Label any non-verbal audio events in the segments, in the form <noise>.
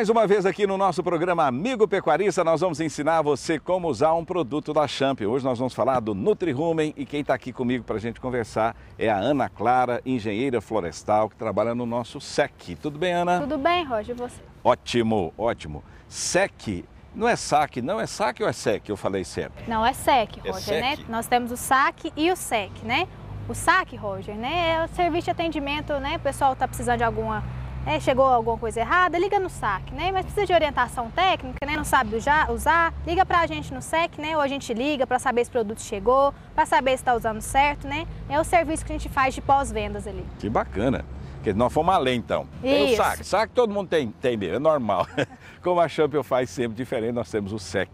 mais uma vez aqui no nosso programa Amigo Pecuarista, nós vamos ensinar você como usar um produto da Champ. Hoje nós vamos falar do Nutrirumen e quem está aqui comigo para a gente conversar é a Ana Clara, engenheira florestal que trabalha no nosso SEC. Tudo bem, Ana? Tudo bem, Roger, você? Ótimo, ótimo. SEC não é saque, não é saque ou é SEC? Eu falei certo? Não, é SEC, é Roger, é sec? né? Nós temos o saque e o SEC, né? O saque, Roger, né? É o serviço de atendimento, né? O pessoal está precisando de alguma é chegou alguma coisa errada, liga no SAC, né? Mas precisa de orientação técnica, né? Não sabe usar, liga para a gente no SEC, né? Ou a gente liga para saber se o produto chegou, para saber se está usando certo, né? É o serviço que a gente faz de pós-vendas ali. Que bacana. Porque nós fomos além, então. Tem é o SAC. SAC todo mundo tem, tem mesmo, é normal. <laughs> Como a Champion faz sempre diferente, nós temos o SEC.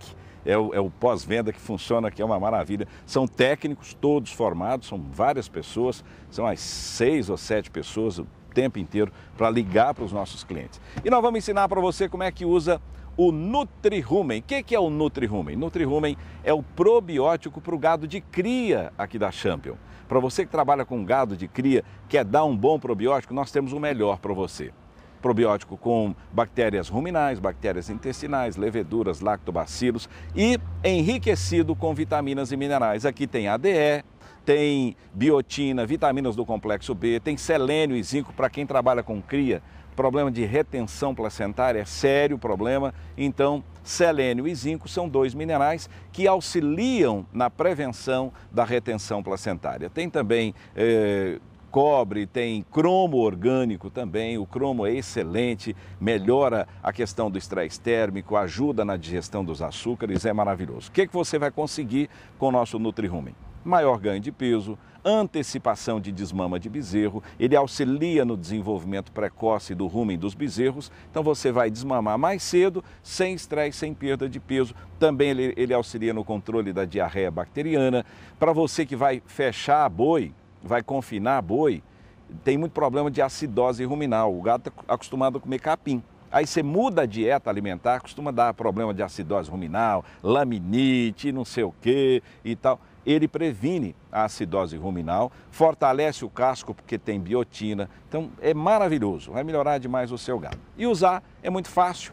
É o, é o pós-venda que funciona, que é uma maravilha. São técnicos, todos formados, são várias pessoas, são as seis ou sete pessoas, tempo inteiro para ligar para os nossos clientes. E nós vamos ensinar para você como é que usa o Nutrirumen. O que, que é o Nutrirumen? Nutrirumen é o probiótico para o gado de cria aqui da Champion. Para você que trabalha com gado de cria, quer dar um bom probiótico, nós temos o melhor para você. Probiótico com bactérias ruminais, bactérias intestinais, leveduras, lactobacilos e enriquecido com vitaminas e minerais. Aqui tem ADE, tem biotina, vitaminas do complexo B, tem selênio e zinco para quem trabalha com cria. Problema de retenção placentária é sério problema. Então, selênio e zinco são dois minerais que auxiliam na prevenção da retenção placentária. Tem também eh, cobre, tem cromo orgânico também. O cromo é excelente, melhora a questão do estresse térmico, ajuda na digestão dos açúcares, é maravilhoso. O que, é que você vai conseguir com o nosso Nutrirumen? maior ganho de peso, antecipação de desmama de bezerro, ele auxilia no desenvolvimento precoce do rumen dos bezerros, então você vai desmamar mais cedo, sem estresse, sem perda de peso. Também ele, ele auxilia no controle da diarreia bacteriana. Para você que vai fechar boi, vai confinar boi, tem muito problema de acidose ruminal. O gato está é acostumado a comer capim. Aí você muda a dieta alimentar, costuma dar problema de acidose ruminal, laminite, não sei o que e tal ele previne a acidose ruminal, fortalece o casco porque tem biotina. Então é maravilhoso, vai melhorar demais o seu gado. E usar é muito fácil,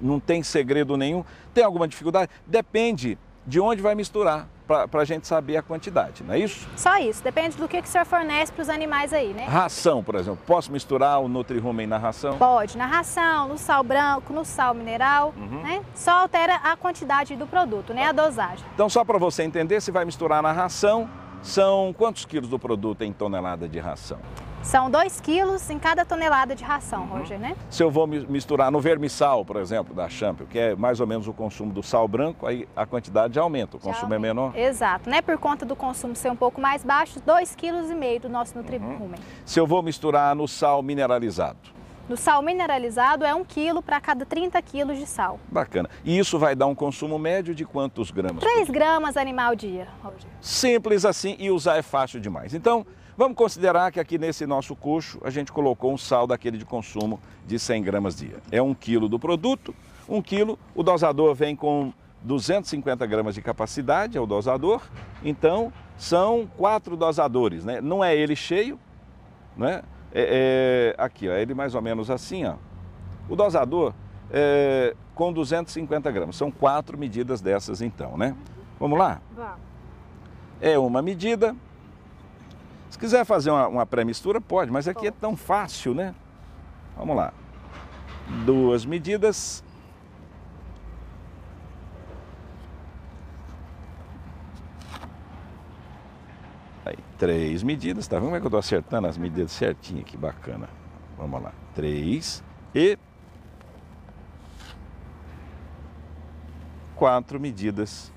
não tem segredo nenhum. Tem alguma dificuldade? Depende de onde vai misturar para a gente saber a quantidade, não é isso? Só isso, depende do que, que o senhor fornece para os animais aí, né? Ração, por exemplo, posso misturar o Nutrirumen na ração? Pode, na ração, no sal branco, no sal mineral, uhum. né? Só altera a quantidade do produto, né? A dosagem. Então, só para você entender, se vai misturar na ração, são quantos quilos do produto em tonelada de ração? São 2 quilos em cada tonelada de ração, uhum. Roger, né? Se eu vou misturar no vermissal, por exemplo, da Champion, que é mais ou menos o consumo do sal branco, aí a quantidade já aumenta, o já consumo é aumenta. é menor. Exato, né? Por conta do consumo ser um pouco mais baixo, 2,5 kg do nosso uhum. nutribumen. Uhum. Se eu vou misturar no sal mineralizado? No sal mineralizado é 1 quilo para cada 30 quilos de sal. Bacana. E isso vai dar um consumo médio de quantos gramas? 3 gramas animal dia. Simples assim e usar é fácil demais. Então, vamos considerar que aqui nesse nosso coxo a gente colocou um sal daquele de consumo de 100 gramas dia. É 1 quilo do produto, 1 quilo. O dosador vem com 250 gramas de capacidade, é o dosador. Então, são quatro dosadores, né? Não é ele cheio, né? É, é, aqui, ó, ele mais ou menos assim, ó. O dosador é, com 250 gramas. São quatro medidas dessas então, né? Vamos lá? Vamos. É uma medida. Se quiser fazer uma, uma pré-mistura, pode, mas aqui é tão fácil, né? Vamos lá. Duas medidas. três medidas, tá vendo como é que eu estou acertando as medidas certinho aqui, bacana. Vamos lá, três e quatro medidas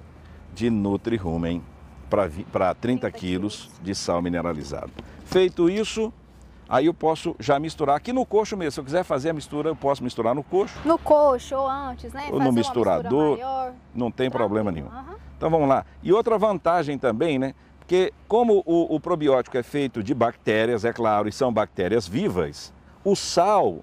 de Nutri-Rumen para 30 quilos de sal mineralizado. Feito isso, aí eu posso já misturar aqui no coxo mesmo. Se eu quiser fazer a mistura, eu posso misturar no coxo. No coxo ou antes, né? Ou fazer no misturador, maior, não tem problema nenhum. Uhum. Então vamos lá. E outra vantagem também, né? Porque como o, o probiótico é feito de bactérias, é claro, e são bactérias vivas, o sal,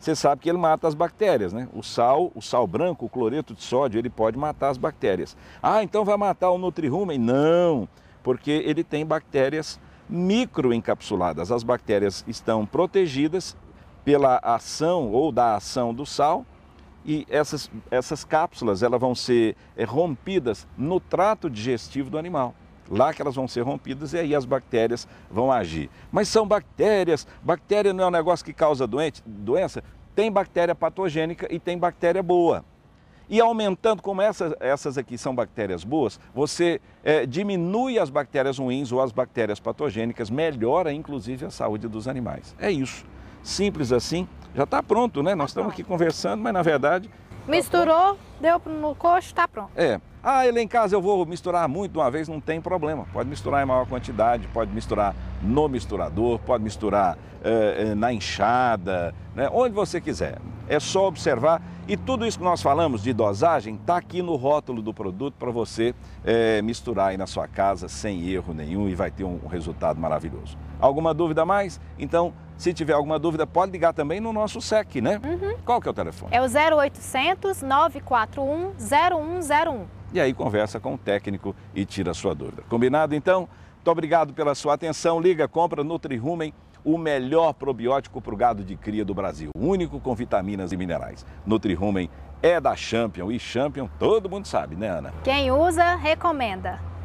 você sabe que ele mata as bactérias, né? O sal, o sal branco, o cloreto de sódio, ele pode matar as bactérias. Ah, então vai matar o nutrirumen? Não, porque ele tem bactérias microencapsuladas. As bactérias estão protegidas pela ação ou da ação do sal e essas, essas cápsulas elas vão ser eh, rompidas no trato digestivo do animal lá que elas vão ser rompidas e aí as bactérias vão agir. Mas são bactérias, bactéria não é um negócio que causa doente, doença, tem bactéria patogênica e tem bactéria boa. E aumentando, como essas, essas aqui são bactérias boas, você é, diminui as bactérias ruins ou as bactérias patogênicas, melhora inclusive a saúde dos animais. É isso. Simples assim, já está pronto, né? Nós estamos aqui conversando, mas na verdade Tá Misturou, deu no coxo, está pronto. É. Ah, ele em casa eu vou misturar muito de uma vez, não tem problema. Pode misturar em maior quantidade, pode misturar no misturador, pode misturar eh, eh na enxada, né? onde você quiser. É só observar. E tudo isso que nós falamos de dosagem está aqui no rótulo do produto para você eh, misturar aí na sua casa sem erro nenhum e vai ter um resultado maravilhoso. Alguma dúvida mais? Então se tiver alguma dúvida, pode ligar também no nosso SEC, né? Uhum. Qual que é o telefone? É o 0800 941 0101. E aí conversa com o técnico e tira a sua dúvida. Combinado então? Muito obrigado pela sua atenção. Liga, compra Nutrirumen, o melhor probiótico para o gado de cria do Brasil. Único com vitaminas e minerais. Nutrirumen é da Champion e Champion todo mundo sabe, né, Ana? Quem usa, recomenda.